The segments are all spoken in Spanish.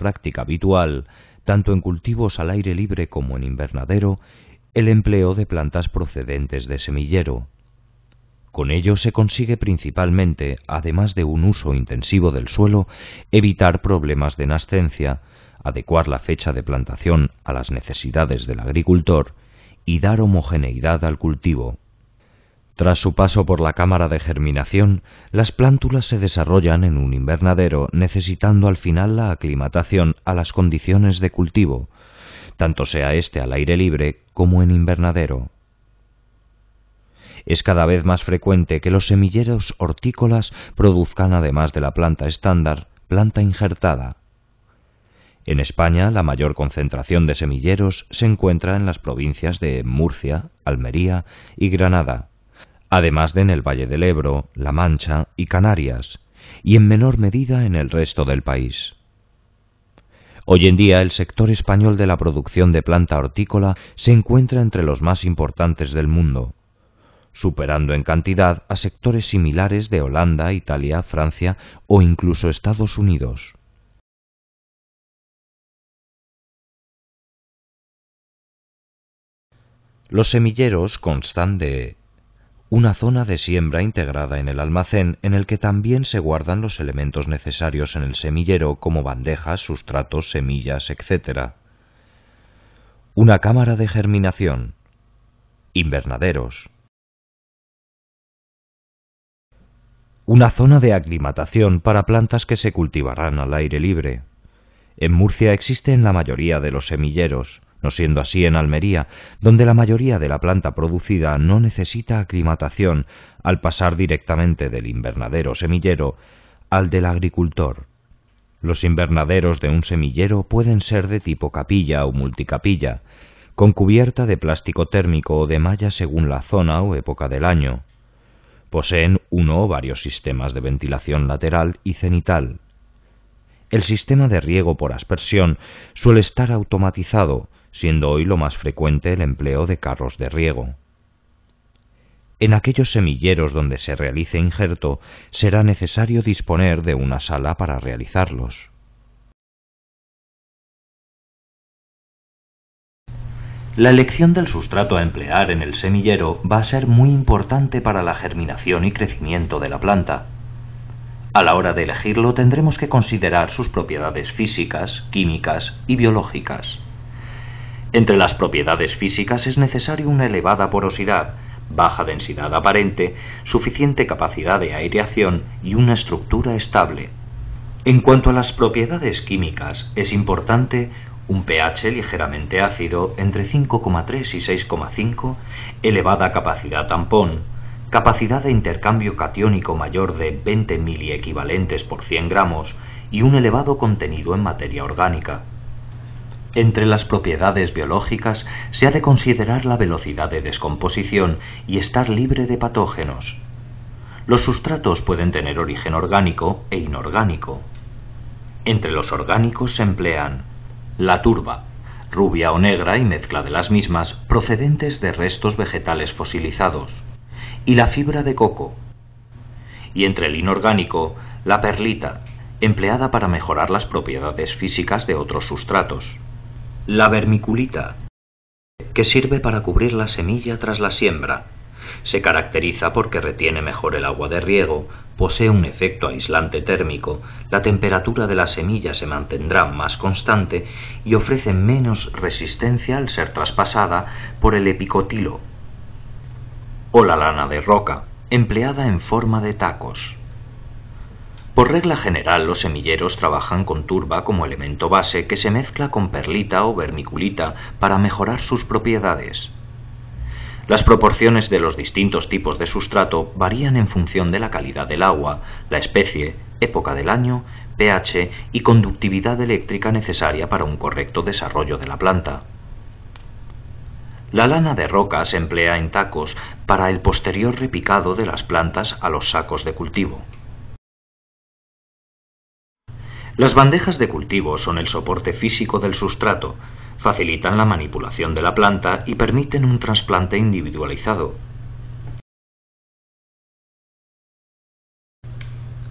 práctica habitual, tanto en cultivos al aire libre como en invernadero, el empleo de plantas procedentes de semillero. Con ello se consigue principalmente, además de un uso intensivo del suelo, evitar problemas de nascencia, adecuar la fecha de plantación a las necesidades del agricultor y dar homogeneidad al cultivo. Tras su paso por la cámara de germinación, las plántulas se desarrollan en un invernadero necesitando al final la aclimatación a las condiciones de cultivo, tanto sea este al aire libre como en invernadero. Es cada vez más frecuente que los semilleros hortícolas produzcan, además de la planta estándar, planta injertada. En España, la mayor concentración de semilleros se encuentra en las provincias de Murcia, Almería y Granada, además de en el Valle del Ebro, La Mancha y Canarias, y en menor medida en el resto del país. Hoy en día el sector español de la producción de planta hortícola se encuentra entre los más importantes del mundo, superando en cantidad a sectores similares de Holanda, Italia, Francia o incluso Estados Unidos. Los semilleros constan de una zona de siembra integrada en el almacén en el que también se guardan los elementos necesarios en el semillero como bandejas, sustratos, semillas, etc. Una cámara de germinación. Invernaderos. Una zona de aclimatación para plantas que se cultivarán al aire libre. En Murcia existe la mayoría de los semilleros, no siendo así en Almería, donde la mayoría de la planta producida no necesita aclimatación al pasar directamente del invernadero semillero al del agricultor. Los invernaderos de un semillero pueden ser de tipo capilla o multicapilla, con cubierta de plástico térmico o de malla según la zona o época del año. Poseen uno o varios sistemas de ventilación lateral y cenital. El sistema de riego por aspersión suele estar automatizado, siendo hoy lo más frecuente el empleo de carros de riego. En aquellos semilleros donde se realice injerto será necesario disponer de una sala para realizarlos. La elección del sustrato a emplear en el semillero va a ser muy importante para la germinación y crecimiento de la planta. A la hora de elegirlo tendremos que considerar sus propiedades físicas, químicas y biológicas. Entre las propiedades físicas es necesario una elevada porosidad, baja densidad aparente, suficiente capacidad de aireación y una estructura estable. En cuanto a las propiedades químicas, es importante un pH ligeramente ácido entre 5,3 y 6,5, elevada capacidad tampón, capacidad de intercambio catiónico mayor de 20 miliequivalentes por 100 gramos y un elevado contenido en materia orgánica. Entre las propiedades biológicas se ha de considerar la velocidad de descomposición y estar libre de patógenos. Los sustratos pueden tener origen orgánico e inorgánico. Entre los orgánicos se emplean la turba, rubia o negra y mezcla de las mismas procedentes de restos vegetales fosilizados, y la fibra de coco. Y entre el inorgánico, la perlita, empleada para mejorar las propiedades físicas de otros sustratos. La vermiculita, que sirve para cubrir la semilla tras la siembra. Se caracteriza porque retiene mejor el agua de riego, posee un efecto aislante térmico, la temperatura de la semilla se mantendrá más constante y ofrece menos resistencia al ser traspasada por el epicotilo o la lana de roca, empleada en forma de tacos. Por regla general, los semilleros trabajan con turba como elemento base que se mezcla con perlita o vermiculita para mejorar sus propiedades. Las proporciones de los distintos tipos de sustrato varían en función de la calidad del agua, la especie, época del año, pH y conductividad eléctrica necesaria para un correcto desarrollo de la planta. La lana de roca se emplea en tacos para el posterior repicado de las plantas a los sacos de cultivo. Las bandejas de cultivo son el soporte físico del sustrato, facilitan la manipulación de la planta y permiten un trasplante individualizado.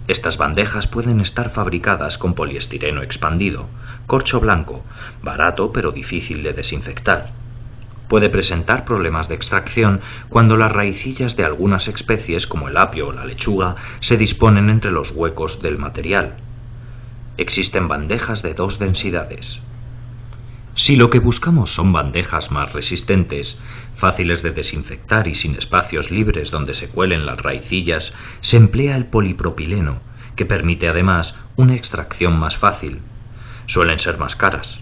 Estas bandejas pueden estar fabricadas con poliestireno expandido, corcho blanco, barato pero difícil de desinfectar. Puede presentar problemas de extracción cuando las raicillas de algunas especies como el apio o la lechuga se disponen entre los huecos del material existen bandejas de dos densidades. Si lo que buscamos son bandejas más resistentes, fáciles de desinfectar y sin espacios libres donde se cuelen las raicillas, se emplea el polipropileno, que permite además una extracción más fácil. Suelen ser más caras.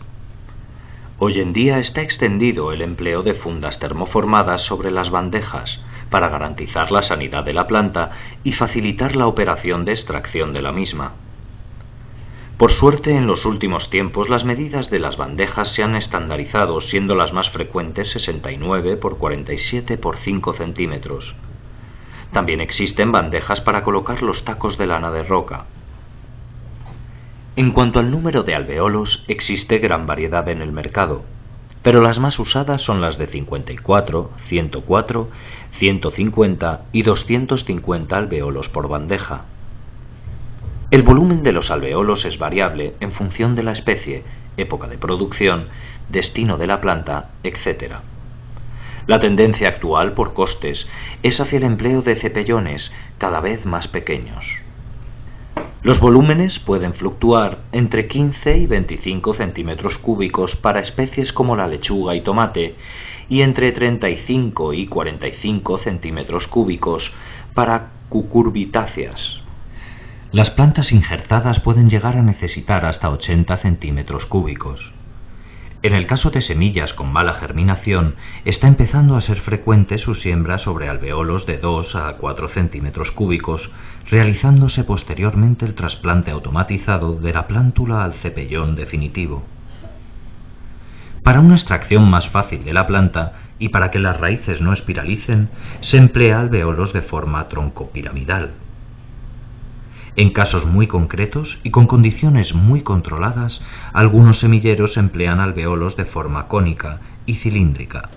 Hoy en día está extendido el empleo de fundas termoformadas sobre las bandejas para garantizar la sanidad de la planta y facilitar la operación de extracción de la misma. Por suerte, en los últimos tiempos las medidas de las bandejas se han estandarizado, siendo las más frecuentes 69 x 47 x 5 centímetros. También existen bandejas para colocar los tacos de lana de roca. En cuanto al número de alveolos, existe gran variedad en el mercado, pero las más usadas son las de 54, 104, 150 y 250 alveolos por bandeja. El volumen de los alveolos es variable en función de la especie, época de producción, destino de la planta, etc. La tendencia actual por costes es hacia el empleo de cepellones cada vez más pequeños. Los volúmenes pueden fluctuar entre 15 y 25 centímetros cúbicos para especies como la lechuga y tomate y entre 35 y 45 centímetros cúbicos para cucurbitáceas. Las plantas injertadas pueden llegar a necesitar hasta 80 centímetros cúbicos. En el caso de semillas con mala germinación, está empezando a ser frecuente su siembra sobre alveolos de 2 a 4 centímetros cúbicos, realizándose posteriormente el trasplante automatizado de la plántula al cepellón definitivo. Para una extracción más fácil de la planta y para que las raíces no espiralicen, se emplea alveolos de forma troncopiramidal. En casos muy concretos y con condiciones muy controladas, algunos semilleros emplean alveolos de forma cónica y cilíndrica.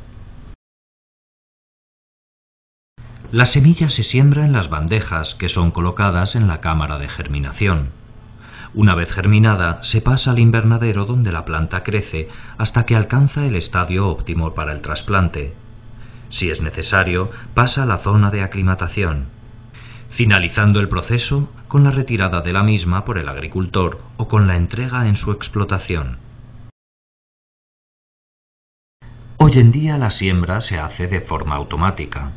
La semilla se siembra en las bandejas que son colocadas en la cámara de germinación. Una vez germinada, se pasa al invernadero donde la planta crece hasta que alcanza el estadio óptimo para el trasplante. Si es necesario, pasa a la zona de aclimatación. Finalizando el proceso, con la retirada de la misma por el agricultor o con la entrega en su explotación. Hoy en día la siembra se hace de forma automática.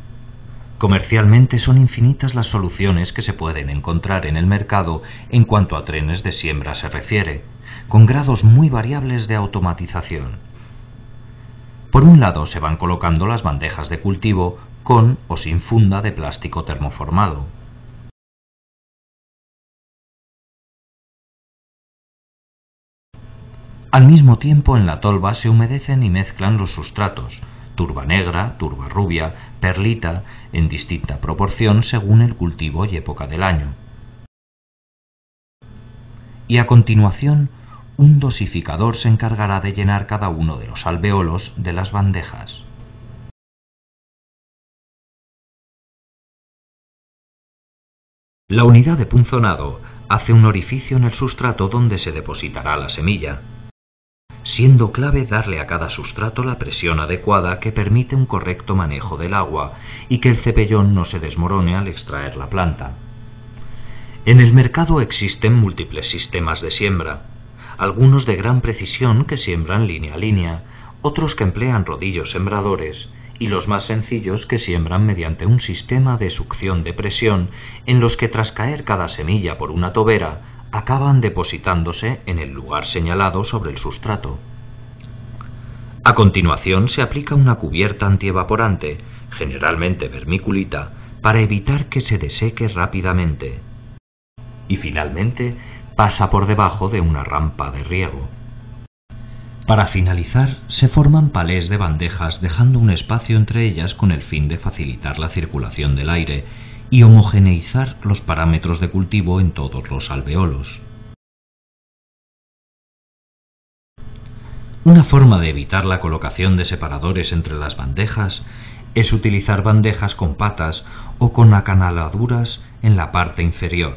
Comercialmente son infinitas las soluciones que se pueden encontrar en el mercado en cuanto a trenes de siembra se refiere, con grados muy variables de automatización. Por un lado se van colocando las bandejas de cultivo con o sin funda de plástico termoformado. Al mismo tiempo en la tolva se humedecen y mezclan los sustratos, turba negra, turba rubia, perlita, en distinta proporción según el cultivo y época del año. Y a continuación, un dosificador se encargará de llenar cada uno de los alveolos de las bandejas. La unidad de punzonado hace un orificio en el sustrato donde se depositará la semilla, siendo clave darle a cada sustrato la presión adecuada que permite un correcto manejo del agua y que el cepellón no se desmorone al extraer la planta. En el mercado existen múltiples sistemas de siembra, algunos de gran precisión que siembran línea a línea, otros que emplean rodillos sembradores y los más sencillos que siembran mediante un sistema de succión de presión en los que tras caer cada semilla por una tobera acaban depositándose en el lugar señalado sobre el sustrato. A continuación se aplica una cubierta antievaporante, generalmente vermiculita, para evitar que se deseque rápidamente. Y finalmente pasa por debajo de una rampa de riego. Para finalizar, se forman palés de bandejas dejando un espacio entre ellas con el fin de facilitar la circulación del aire y homogeneizar los parámetros de cultivo en todos los alveolos. Una forma de evitar la colocación de separadores entre las bandejas es utilizar bandejas con patas o con acanaladuras en la parte inferior.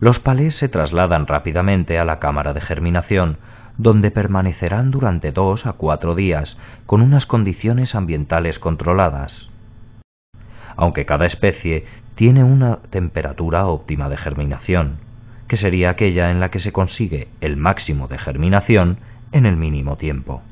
Los palés se trasladan rápidamente a la cámara de germinación donde permanecerán durante dos a cuatro días, con unas condiciones ambientales controladas. Aunque cada especie tiene una temperatura óptima de germinación, que sería aquella en la que se consigue el máximo de germinación en el mínimo tiempo.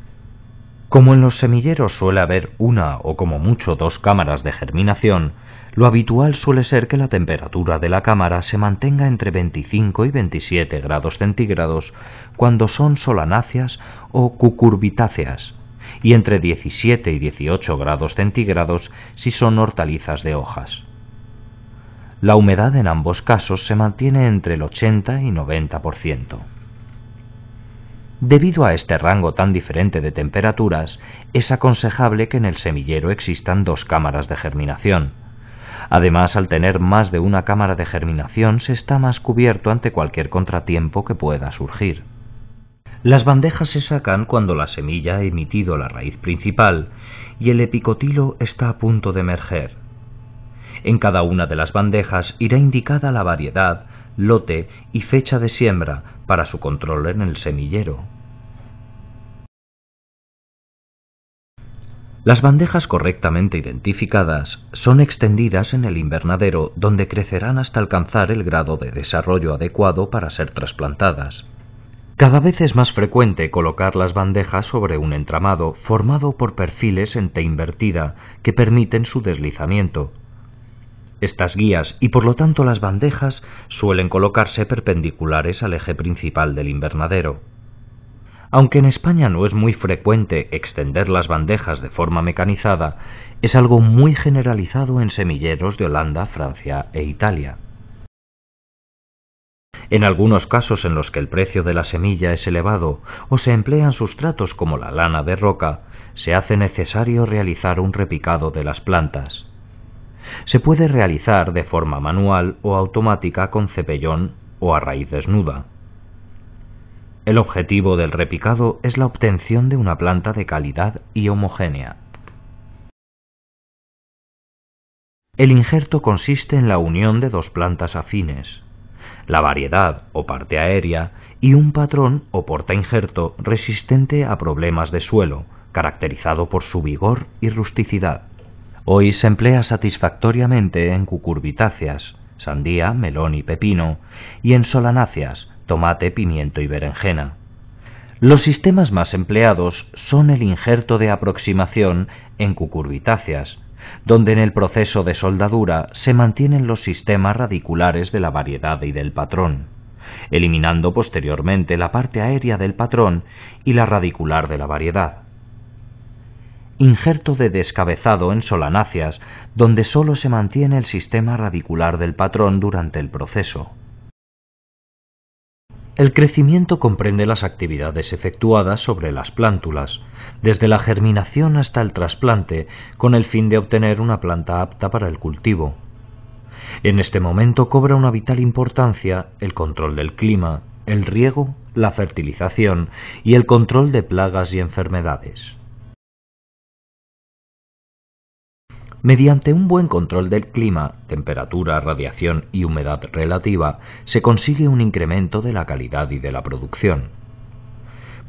Como en los semilleros suele haber una o como mucho dos cámaras de germinación, lo habitual suele ser que la temperatura de la cámara se mantenga entre 25 y 27 grados centígrados cuando son solanáceas o cucurbitáceas, y entre 17 y 18 grados centígrados si son hortalizas de hojas. La humedad en ambos casos se mantiene entre el 80 y 90%. Debido a este rango tan diferente de temperaturas, es aconsejable que en el semillero existan dos cámaras de germinación, Además, al tener más de una cámara de germinación, se está más cubierto ante cualquier contratiempo que pueda surgir. Las bandejas se sacan cuando la semilla ha emitido la raíz principal y el epicotilo está a punto de emerger. En cada una de las bandejas irá indicada la variedad, lote y fecha de siembra para su control en el semillero. Las bandejas correctamente identificadas son extendidas en el invernadero donde crecerán hasta alcanzar el grado de desarrollo adecuado para ser trasplantadas. Cada vez es más frecuente colocar las bandejas sobre un entramado formado por perfiles en T invertida que permiten su deslizamiento. Estas guías y por lo tanto las bandejas suelen colocarse perpendiculares al eje principal del invernadero. Aunque en España no es muy frecuente extender las bandejas de forma mecanizada, es algo muy generalizado en semilleros de Holanda, Francia e Italia. En algunos casos en los que el precio de la semilla es elevado o se emplean sustratos como la lana de roca, se hace necesario realizar un repicado de las plantas. Se puede realizar de forma manual o automática con cepellón o a raíz desnuda. El objetivo del repicado es la obtención de una planta de calidad y homogénea. El injerto consiste en la unión de dos plantas afines. La variedad o parte aérea y un patrón o porta injerto resistente a problemas de suelo, caracterizado por su vigor y rusticidad. Hoy se emplea satisfactoriamente en cucurbitáceas, sandía, melón y pepino, y en solanáceas, tomate, pimiento y berenjena. Los sistemas más empleados son el injerto de aproximación en cucurbitáceas, donde en el proceso de soldadura se mantienen los sistemas radiculares de la variedad y del patrón, eliminando posteriormente la parte aérea del patrón y la radicular de la variedad. Injerto de descabezado en solanáceas, donde sólo se mantiene el sistema radicular del patrón durante el proceso el crecimiento comprende las actividades efectuadas sobre las plántulas, desde la germinación hasta el trasplante, con el fin de obtener una planta apta para el cultivo. En este momento cobra una vital importancia el control del clima, el riego, la fertilización y el control de plagas y enfermedades. Mediante un buen control del clima, temperatura, radiación y humedad relativa, se consigue un incremento de la calidad y de la producción.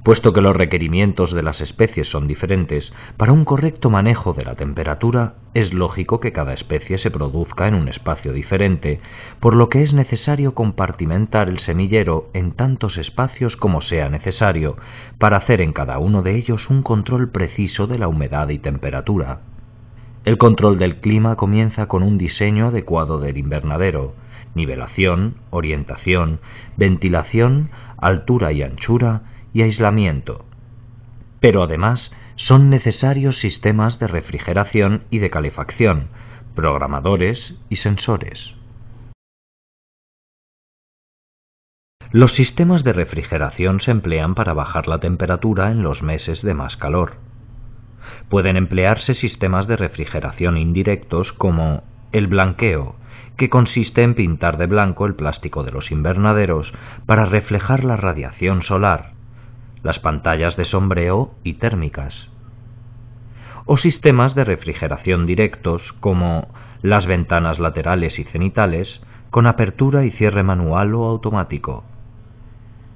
Puesto que los requerimientos de las especies son diferentes, para un correcto manejo de la temperatura es lógico que cada especie se produzca en un espacio diferente, por lo que es necesario compartimentar el semillero en tantos espacios como sea necesario, para hacer en cada uno de ellos un control preciso de la humedad y temperatura. El control del clima comienza con un diseño adecuado del invernadero, nivelación, orientación, ventilación, altura y anchura y aislamiento. Pero además son necesarios sistemas de refrigeración y de calefacción, programadores y sensores. Los sistemas de refrigeración se emplean para bajar la temperatura en los meses de más calor pueden emplearse sistemas de refrigeración indirectos como el blanqueo, que consiste en pintar de blanco el plástico de los invernaderos para reflejar la radiación solar, las pantallas de sombreo y térmicas, o sistemas de refrigeración directos como las ventanas laterales y cenitales con apertura y cierre manual o automático,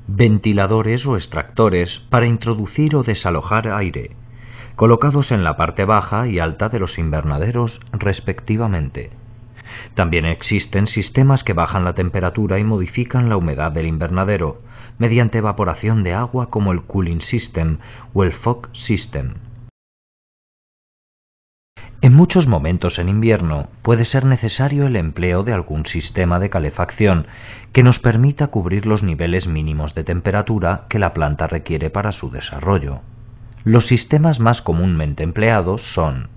ventiladores o extractores para introducir o desalojar aire, colocados en la parte baja y alta de los invernaderos respectivamente. También existen sistemas que bajan la temperatura y modifican la humedad del invernadero mediante evaporación de agua como el cooling system o el fog system. En muchos momentos en invierno puede ser necesario el empleo de algún sistema de calefacción que nos permita cubrir los niveles mínimos de temperatura que la planta requiere para su desarrollo. Los sistemas más comúnmente empleados son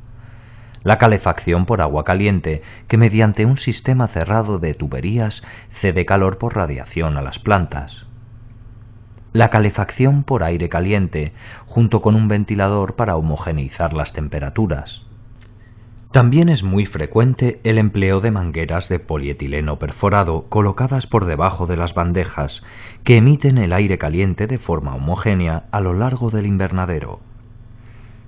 la calefacción por agua caliente, que mediante un sistema cerrado de tuberías cede calor por radiación a las plantas. La calefacción por aire caliente, junto con un ventilador para homogeneizar las temperaturas. También es muy frecuente el empleo de mangueras de polietileno perforado colocadas por debajo de las bandejas, que emiten el aire caliente de forma homogénea a lo largo del invernadero.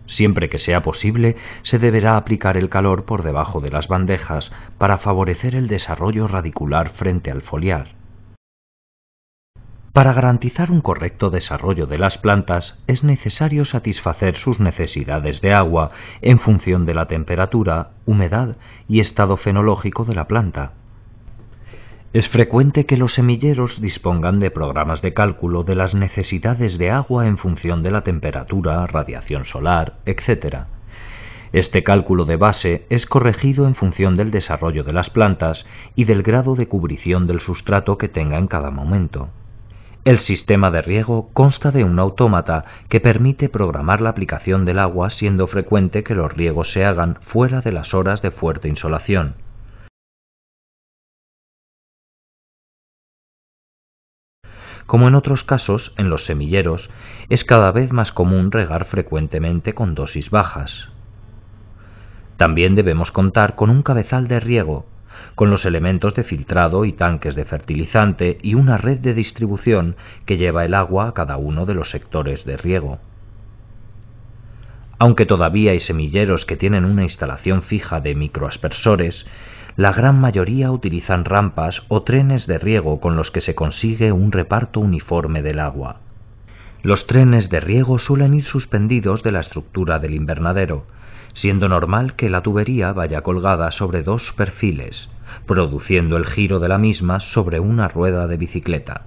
Siempre que sea posible, se deberá aplicar el calor por debajo de las bandejas para favorecer el desarrollo radicular frente al foliar. Para garantizar un correcto desarrollo de las plantas es necesario satisfacer sus necesidades de agua en función de la temperatura, humedad y estado fenológico de la planta. Es frecuente que los semilleros dispongan de programas de cálculo de las necesidades de agua en función de la temperatura, radiación solar, etc. Este cálculo de base es corregido en función del desarrollo de las plantas y del grado de cubrición del sustrato que tenga en cada momento. El sistema de riego consta de un autómata que permite programar la aplicación del agua siendo frecuente que los riegos se hagan fuera de las horas de fuerte insolación. Como en otros casos, en los semilleros, es cada vez más común regar frecuentemente con dosis bajas. También debemos contar con un cabezal de riego con los elementos de filtrado y tanques de fertilizante y una red de distribución que lleva el agua a cada uno de los sectores de riego. Aunque todavía hay semilleros que tienen una instalación fija de microaspersores, la gran mayoría utilizan rampas o trenes de riego con los que se consigue un reparto uniforme del agua. Los trenes de riego suelen ir suspendidos de la estructura del invernadero, siendo normal que la tubería vaya colgada sobre dos perfiles, produciendo el giro de la misma sobre una rueda de bicicleta.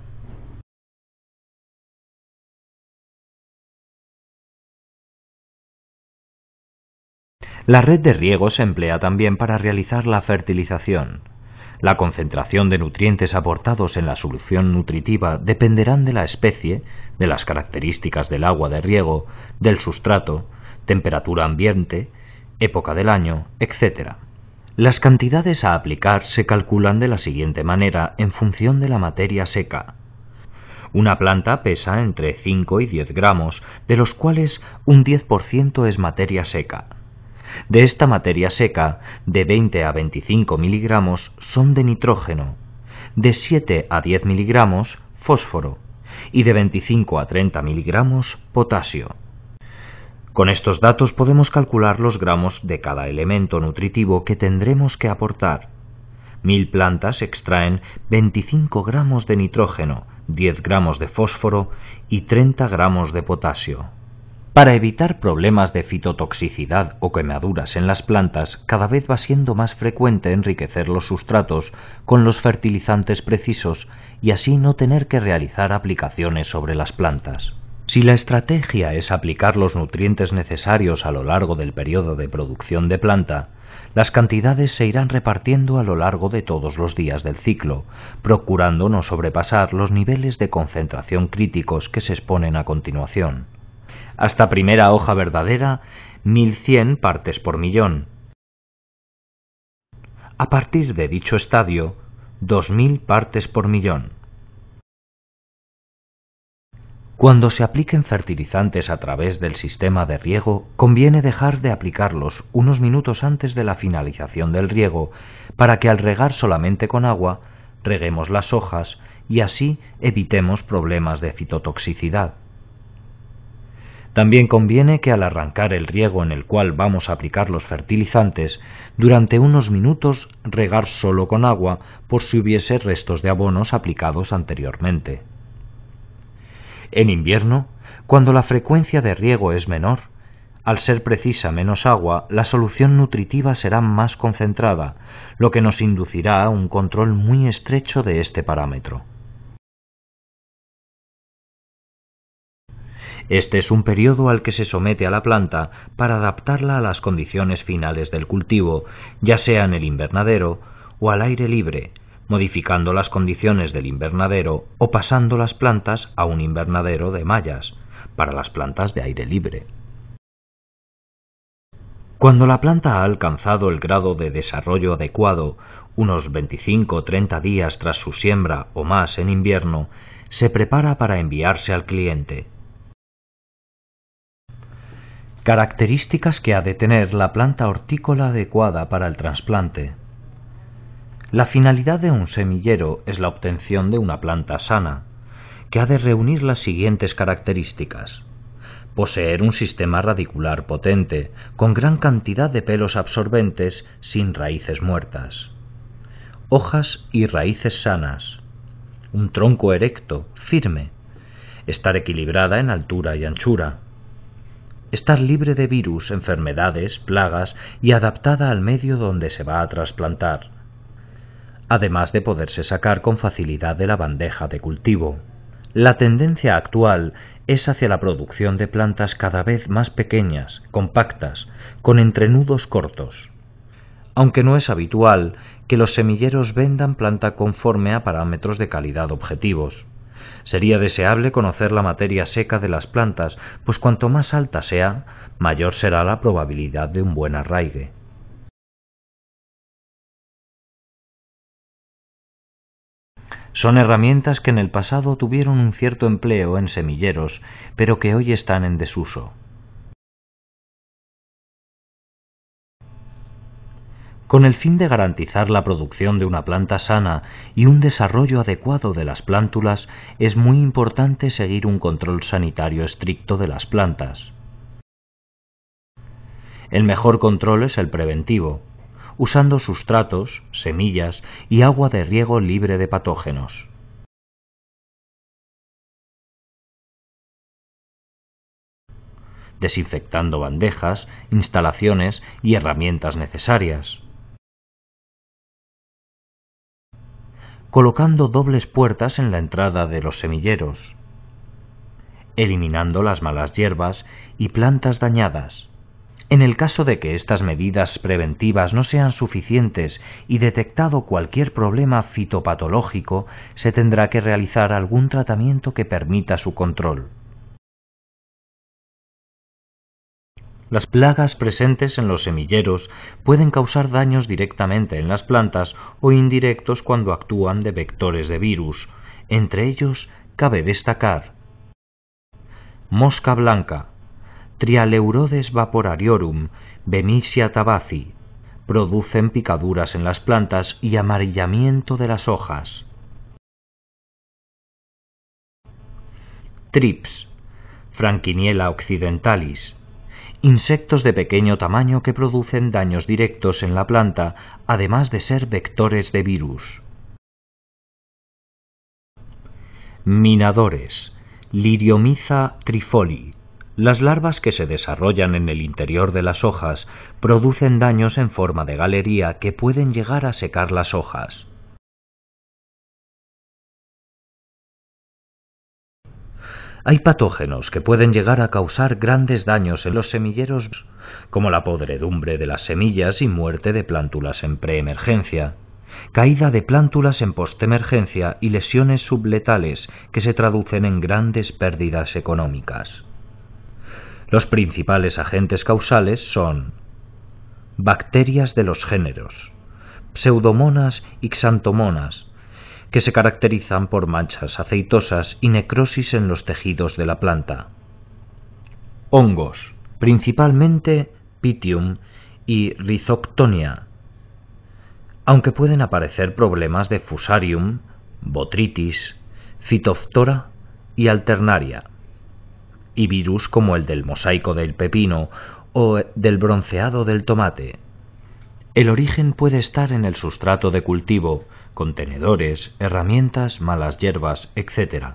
La red de riego se emplea también para realizar la fertilización. La concentración de nutrientes aportados en la solución nutritiva dependerán de la especie, de las características del agua de riego, del sustrato, temperatura ambiente, época del año, etc. Las cantidades a aplicar se calculan de la siguiente manera en función de la materia seca. Una planta pesa entre 5 y 10 gramos, de los cuales un 10% es materia seca. De esta materia seca, de 20 a 25 miligramos son de nitrógeno, de 7 a 10 miligramos fósforo y de 25 a 30 miligramos potasio. Con estos datos podemos calcular los gramos de cada elemento nutritivo que tendremos que aportar. Mil plantas extraen 25 gramos de nitrógeno, 10 gramos de fósforo y 30 gramos de potasio. Para evitar problemas de fitotoxicidad o quemaduras en las plantas, cada vez va siendo más frecuente enriquecer los sustratos con los fertilizantes precisos y así no tener que realizar aplicaciones sobre las plantas. Si la estrategia es aplicar los nutrientes necesarios a lo largo del periodo de producción de planta, las cantidades se irán repartiendo a lo largo de todos los días del ciclo, procurando no sobrepasar los niveles de concentración críticos que se exponen a continuación. Hasta primera hoja verdadera, 1100 partes por millón. A partir de dicho estadio, 2000 partes por millón. Cuando se apliquen fertilizantes a través del sistema de riego, conviene dejar de aplicarlos unos minutos antes de la finalización del riego, para que al regar solamente con agua, reguemos las hojas y así evitemos problemas de fitotoxicidad. También conviene que al arrancar el riego en el cual vamos a aplicar los fertilizantes, durante unos minutos regar solo con agua por si hubiese restos de abonos aplicados anteriormente. En invierno, cuando la frecuencia de riego es menor, al ser precisa menos agua, la solución nutritiva será más concentrada, lo que nos inducirá a un control muy estrecho de este parámetro. Este es un periodo al que se somete a la planta para adaptarla a las condiciones finales del cultivo, ya sea en el invernadero o al aire libre, modificando las condiciones del invernadero o pasando las plantas a un invernadero de mallas para las plantas de aire libre. Cuando la planta ha alcanzado el grado de desarrollo adecuado, unos 25 o 30 días tras su siembra o más en invierno, se prepara para enviarse al cliente. Características que ha de tener la planta hortícola adecuada para el trasplante. La finalidad de un semillero es la obtención de una planta sana, que ha de reunir las siguientes características. Poseer un sistema radicular potente, con gran cantidad de pelos absorbentes sin raíces muertas. Hojas y raíces sanas. Un tronco erecto, firme. Estar equilibrada en altura y anchura. Estar libre de virus, enfermedades, plagas y adaptada al medio donde se va a trasplantar además de poderse sacar con facilidad de la bandeja de cultivo. La tendencia actual es hacia la producción de plantas cada vez más pequeñas, compactas, con entrenudos cortos. Aunque no es habitual que los semilleros vendan planta conforme a parámetros de calidad objetivos. Sería deseable conocer la materia seca de las plantas, pues cuanto más alta sea, mayor será la probabilidad de un buen arraigue. Son herramientas que en el pasado tuvieron un cierto empleo en semilleros, pero que hoy están en desuso. Con el fin de garantizar la producción de una planta sana y un desarrollo adecuado de las plántulas, es muy importante seguir un control sanitario estricto de las plantas. El mejor control es el preventivo usando sustratos, semillas y agua de riego libre de patógenos. desinfectando bandejas, instalaciones y herramientas necesarias. Colocando dobles puertas en la entrada de los semilleros eliminando las malas hierbas y plantas dañadas, en el caso de que estas medidas preventivas no sean suficientes y detectado cualquier problema fitopatológico, se tendrá que realizar algún tratamiento que permita su control. Las plagas presentes en los semilleros pueden causar daños directamente en las plantas o indirectos cuando actúan de vectores de virus. Entre ellos, cabe destacar mosca blanca, Trialeurodes vaporariorum, Benicia tabaci, producen picaduras en las plantas y amarillamiento de las hojas. Trips, Franquiniela occidentalis, insectos de pequeño tamaño que producen daños directos en la planta, además de ser vectores de virus. Minadores, Liriomiza trifoli, las larvas que se desarrollan en el interior de las hojas producen daños en forma de galería que pueden llegar a secar las hojas. Hay patógenos que pueden llegar a causar grandes daños en los semilleros, como la podredumbre de las semillas y muerte de plántulas en preemergencia, caída de plántulas en postemergencia y lesiones subletales que se traducen en grandes pérdidas económicas. Los principales agentes causales son bacterias de los géneros, pseudomonas y xantomonas, que se caracterizan por manchas aceitosas y necrosis en los tejidos de la planta. Hongos, principalmente pitium y rizoctonia, aunque pueden aparecer problemas de Fusarium, Botritis, Phytophthora y Alternaria y virus como el del mosaico del pepino o del bronceado del tomate. El origen puede estar en el sustrato de cultivo, contenedores, herramientas, malas hierbas, etc.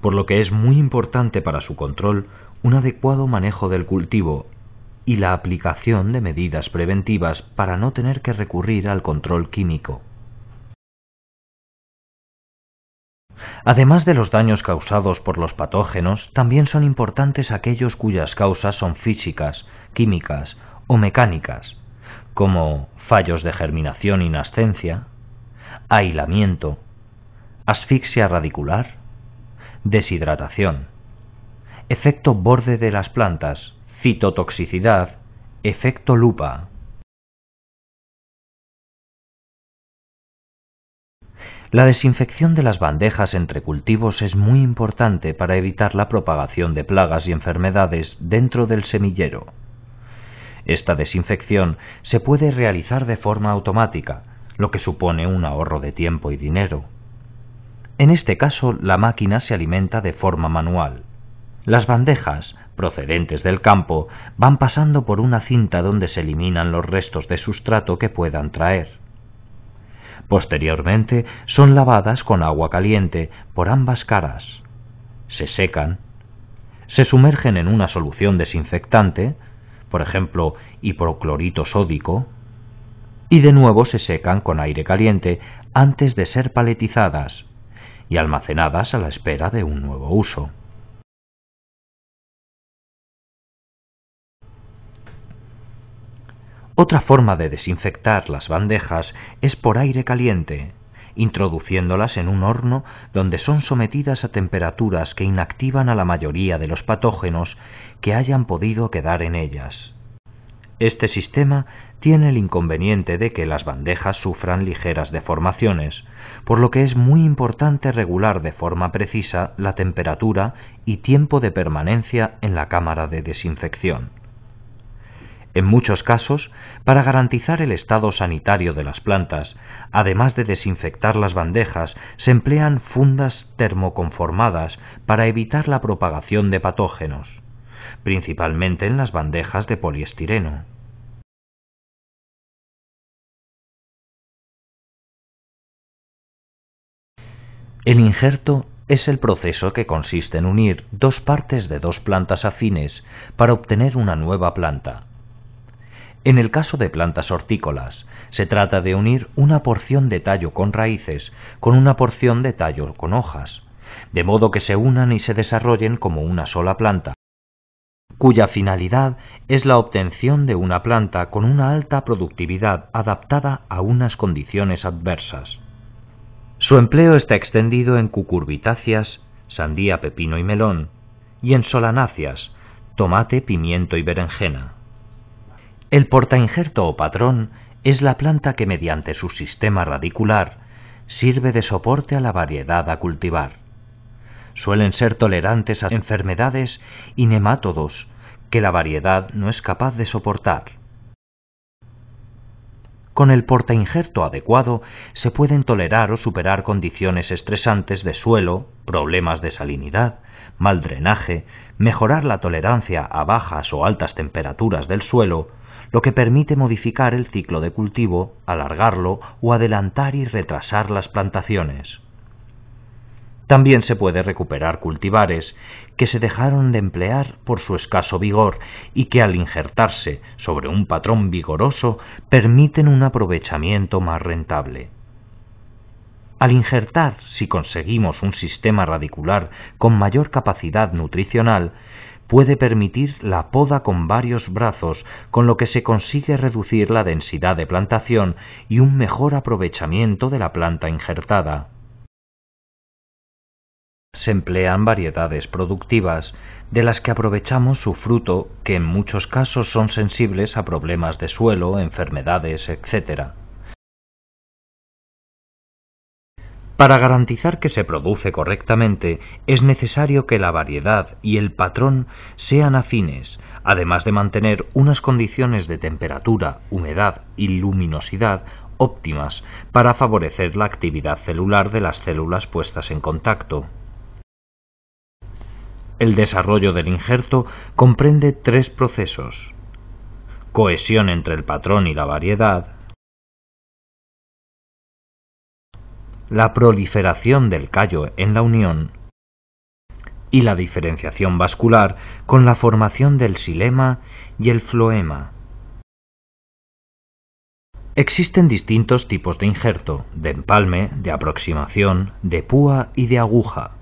Por lo que es muy importante para su control un adecuado manejo del cultivo y la aplicación de medidas preventivas para no tener que recurrir al control químico. Además de los daños causados por los patógenos, también son importantes aquellos cuyas causas son físicas, químicas o mecánicas, como fallos de germinación y nascencia, aislamiento, asfixia radicular, deshidratación, efecto borde de las plantas, citotoxicidad, efecto lupa, La desinfección de las bandejas entre cultivos es muy importante para evitar la propagación de plagas y enfermedades dentro del semillero. Esta desinfección se puede realizar de forma automática, lo que supone un ahorro de tiempo y dinero. En este caso, la máquina se alimenta de forma manual. Las bandejas, procedentes del campo, van pasando por una cinta donde se eliminan los restos de sustrato que puedan traer. Posteriormente son lavadas con agua caliente por ambas caras. Se secan, se sumergen en una solución desinfectante, por ejemplo hipoclorito sódico, y de nuevo se secan con aire caliente antes de ser paletizadas y almacenadas a la espera de un nuevo uso. Otra forma de desinfectar las bandejas es por aire caliente, introduciéndolas en un horno donde son sometidas a temperaturas que inactivan a la mayoría de los patógenos que hayan podido quedar en ellas. Este sistema tiene el inconveniente de que las bandejas sufran ligeras deformaciones, por lo que es muy importante regular de forma precisa la temperatura y tiempo de permanencia en la cámara de desinfección en muchos casos, para garantizar el estado sanitario de las plantas, además de desinfectar las bandejas, se emplean fundas termoconformadas para evitar la propagación de patógenos, principalmente en las bandejas de poliestireno. El injerto es el proceso que consiste en unir dos partes de dos plantas afines para obtener una nueva planta. En el caso de plantas hortícolas, se trata de unir una porción de tallo con raíces con una porción de tallo con hojas, de modo que se unan y se desarrollen como una sola planta, cuya finalidad es la obtención de una planta con una alta productividad adaptada a unas condiciones adversas. Su empleo está extendido en cucurbitáceas, sandía, pepino y melón, y en solanáceas, tomate, pimiento y berenjena. El portainjerto o patrón es la planta que mediante su sistema radicular sirve de soporte a la variedad a cultivar. Suelen ser tolerantes a enfermedades y nemátodos que la variedad no es capaz de soportar. Con el portainjerto adecuado se pueden tolerar o superar condiciones estresantes de suelo, problemas de salinidad, mal drenaje, mejorar la tolerancia a bajas o altas temperaturas del suelo, lo que permite modificar el ciclo de cultivo, alargarlo o adelantar y retrasar las plantaciones. También se puede recuperar cultivares que se dejaron de emplear por su escaso vigor y que al injertarse sobre un patrón vigoroso permiten un aprovechamiento más rentable. Al injertar, si conseguimos un sistema radicular con mayor capacidad nutricional, puede permitir la poda con varios brazos, con lo que se consigue reducir la densidad de plantación y un mejor aprovechamiento de la planta injertada. Se emplean variedades productivas, de las que aprovechamos su fruto, que en muchos casos son sensibles a problemas de suelo, enfermedades, etc. Para garantizar que se produce correctamente es necesario que la variedad y el patrón sean afines, además de mantener unas condiciones de temperatura, humedad y luminosidad óptimas para favorecer la actividad celular de las células puestas en contacto. El desarrollo del injerto comprende tres procesos. Cohesión entre el patrón y la variedad, la proliferación del callo en la unión y la diferenciación vascular con la formación del silema y el floema. Existen distintos tipos de injerto, de empalme, de aproximación, de púa y de aguja.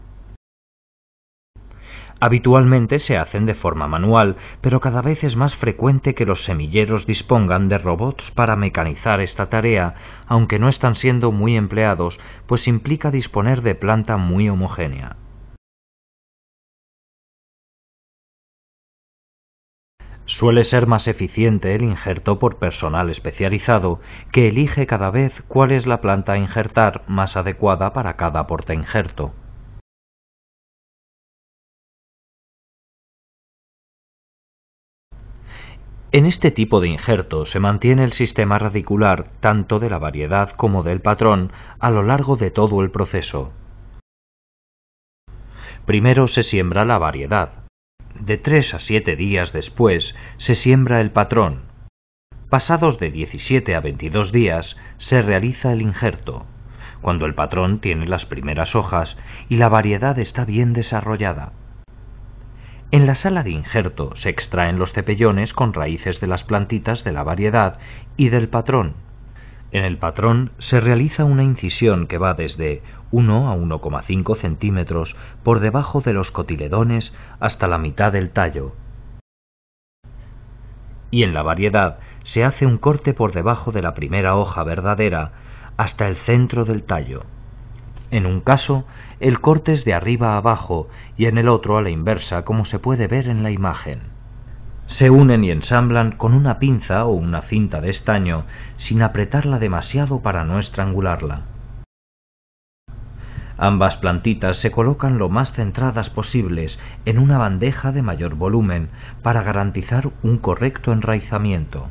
Habitualmente se hacen de forma manual, pero cada vez es más frecuente que los semilleros dispongan de robots para mecanizar esta tarea, aunque no están siendo muy empleados, pues implica disponer de planta muy homogénea. Suele ser más eficiente el injerto por personal especializado, que elige cada vez cuál es la planta a injertar más adecuada para cada porta injerto. En este tipo de injerto se mantiene el sistema radicular tanto de la variedad como del patrón a lo largo de todo el proceso. Primero se siembra la variedad. De 3 a 7 días después se siembra el patrón. Pasados de 17 a 22 días se realiza el injerto, cuando el patrón tiene las primeras hojas y la variedad está bien desarrollada. En la sala de injerto se extraen los cepellones con raíces de las plantitas de la variedad y del patrón. En el patrón se realiza una incisión que va desde 1 a 1,5 centímetros por debajo de los cotiledones hasta la mitad del tallo. Y en la variedad se hace un corte por debajo de la primera hoja verdadera hasta el centro del tallo. En un caso, el corte es de arriba a abajo y en el otro a la inversa, como se puede ver en la imagen. Se unen y ensamblan con una pinza o una cinta de estaño sin apretarla demasiado para no estrangularla. Ambas plantitas se colocan lo más centradas posibles en una bandeja de mayor volumen para garantizar un correcto enraizamiento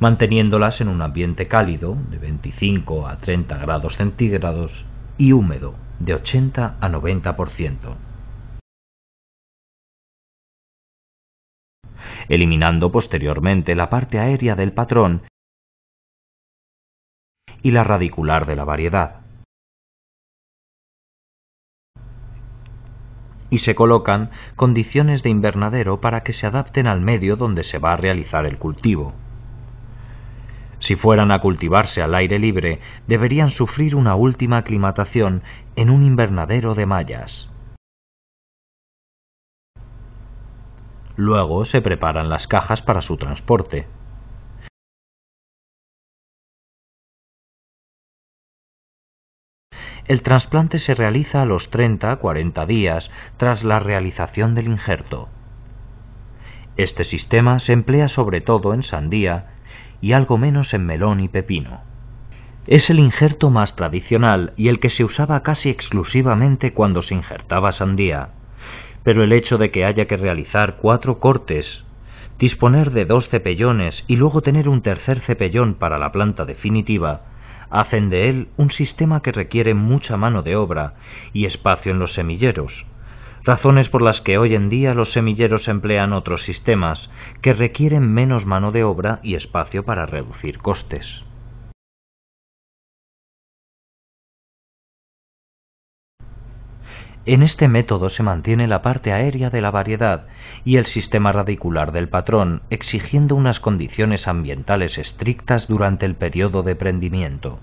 manteniéndolas en un ambiente cálido de 25 a 30 grados centígrados y húmedo de 80 a 90%. eliminando posteriormente la parte aérea del patrón y la radicular de la variedad. Y se colocan condiciones de invernadero para que se adapten al medio donde se va a realizar el cultivo. Si fueran a cultivarse al aire libre, deberían sufrir una última aclimatación en un invernadero de mallas. Luego se preparan las cajas para su transporte. El trasplante se realiza a los 30-40 días tras la realización del injerto. Este sistema se emplea sobre todo en sandía, y algo menos en melón y pepino. Es el injerto más tradicional y el que se usaba casi exclusivamente cuando se injertaba sandía, pero el hecho de que haya que realizar cuatro cortes, disponer de dos cepellones y luego tener un tercer cepellón para la planta definitiva, hacen de él un sistema que requiere mucha mano de obra y espacio en los semilleros, razones por las que hoy en día los semilleros emplean otros sistemas que requieren menos mano de obra y espacio para reducir costes. En este método se mantiene la parte aérea de la variedad y el sistema radicular del patrón, exigiendo unas condiciones ambientales estrictas durante el periodo de prendimiento.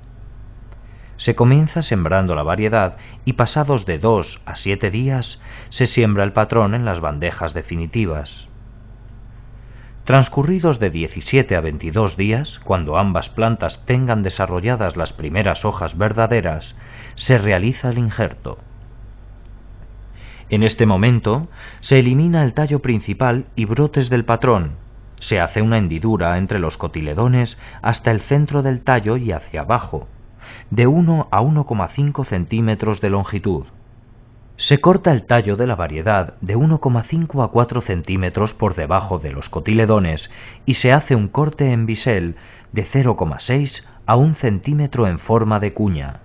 Se comienza sembrando la variedad y pasados de dos a siete días se siembra el patrón en las bandejas definitivas. Transcurridos de 17 a 22 días, cuando ambas plantas tengan desarrolladas las primeras hojas verdaderas, se realiza el injerto. En este momento se elimina el tallo principal y brotes del patrón. Se hace una hendidura entre los cotiledones hasta el centro del tallo y hacia abajo, de 1 a 1,5 centímetros de longitud. Se corta el tallo de la variedad de 1,5 a 4 centímetros por debajo de los cotiledones y se hace un corte en bisel de 0,6 a 1 centímetro en forma de cuña.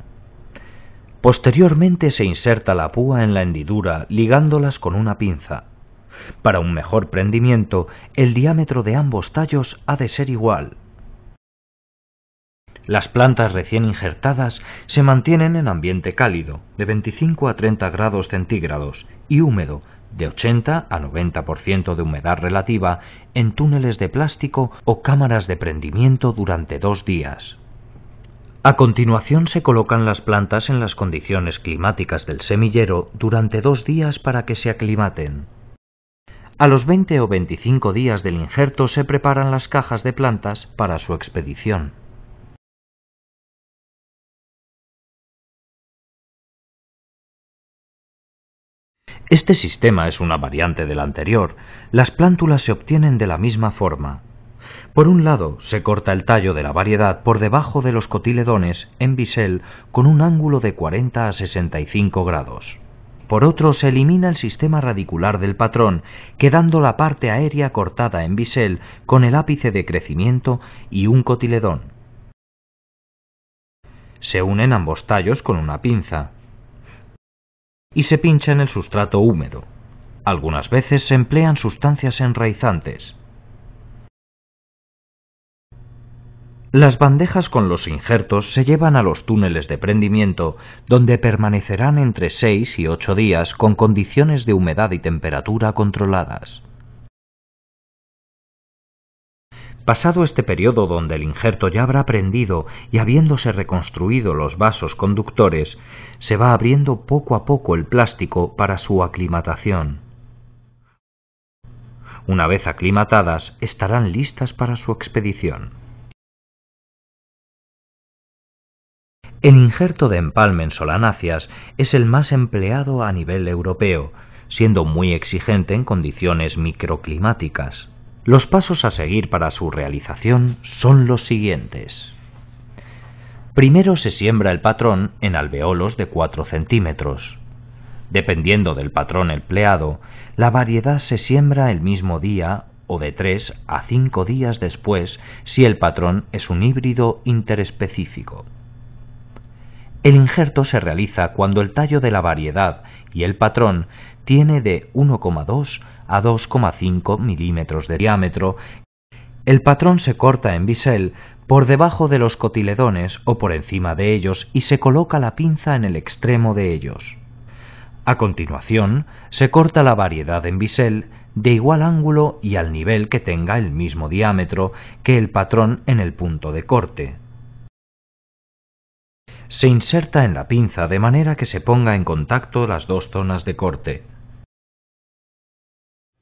Posteriormente se inserta la púa en la hendidura ligándolas con una pinza. Para un mejor prendimiento, el diámetro de ambos tallos ha de ser igual, las plantas recién injertadas se mantienen en ambiente cálido, de 25 a 30 grados centígrados, y húmedo, de 80 a 90% de humedad relativa, en túneles de plástico o cámaras de prendimiento durante dos días. A continuación se colocan las plantas en las condiciones climáticas del semillero durante dos días para que se aclimaten. A los 20 o 25 días del injerto se preparan las cajas de plantas para su expedición. Este sistema es una variante del anterior. Las plántulas se obtienen de la misma forma. Por un lado, se corta el tallo de la variedad por debajo de los cotiledones en bisel con un ángulo de 40 a 65 grados. Por otro, se elimina el sistema radicular del patrón, quedando la parte aérea cortada en bisel con el ápice de crecimiento y un cotiledón. Se unen ambos tallos con una pinza y se pincha en el sustrato húmedo. Algunas veces se emplean sustancias enraizantes. Las bandejas con los injertos se llevan a los túneles de prendimiento, donde permanecerán entre 6 y 8 días con condiciones de humedad y temperatura controladas. Pasado este periodo donde el injerto ya habrá prendido y habiéndose reconstruido los vasos conductores, se va abriendo poco a poco el plástico para su aclimatación. Una vez aclimatadas, estarán listas para su expedición. El injerto de empalme en solanáceas es el más empleado a nivel europeo, siendo muy exigente en condiciones microclimáticas. Los pasos a seguir para su realización son los siguientes. Primero se siembra el patrón en alveolos de 4 centímetros. Dependiendo del patrón empleado, la variedad se siembra el mismo día o de 3 a 5 días después si el patrón es un híbrido interespecífico. El injerto se realiza cuando el tallo de la variedad y el patrón tiene de 1,2 a 2,5 milímetros de diámetro. El patrón se corta en bisel por debajo de los cotiledones o por encima de ellos y se coloca la pinza en el extremo de ellos. A continuación, se corta la variedad en bisel de igual ángulo y al nivel que tenga el mismo diámetro que el patrón en el punto de corte. Se inserta en la pinza de manera que se ponga en contacto las dos zonas de corte.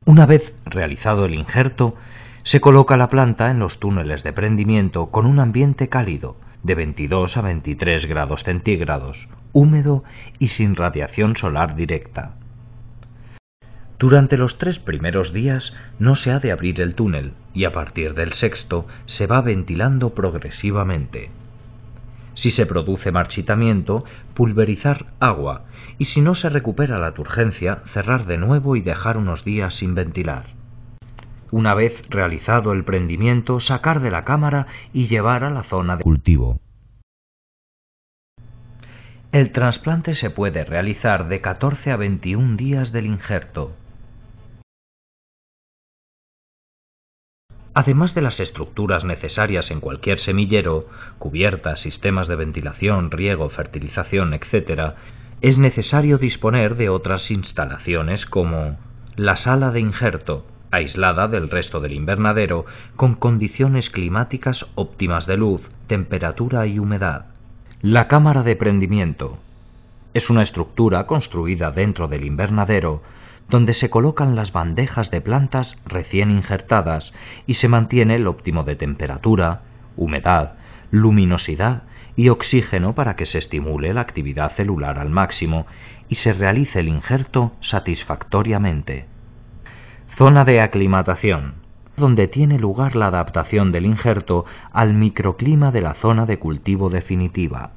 Una vez realizado el injerto, se coloca la planta en los túneles de prendimiento con un ambiente cálido, de 22 a 23 grados centígrados, húmedo y sin radiación solar directa. Durante los tres primeros días no se ha de abrir el túnel y a partir del sexto se va ventilando progresivamente. Si se produce marchitamiento, pulverizar agua y si no se recupera la turgencia, cerrar de nuevo y dejar unos días sin ventilar. Una vez realizado el prendimiento, sacar de la cámara y llevar a la zona de cultivo. El trasplante se puede realizar de 14 a 21 días del injerto. además de las estructuras necesarias en cualquier semillero, cubiertas, sistemas de ventilación, riego, fertilización, etc., es necesario disponer de otras instalaciones como la sala de injerto, aislada del resto del invernadero, con condiciones climáticas óptimas de luz, temperatura y humedad. La cámara de prendimiento es una estructura construida dentro del invernadero donde se colocan las bandejas de plantas recién injertadas y se mantiene el óptimo de temperatura, humedad, luminosidad y oxígeno para que se estimule la actividad celular al máximo y se realice el injerto satisfactoriamente. Zona de aclimatación donde tiene lugar la adaptación del injerto al microclima de la zona de cultivo definitiva.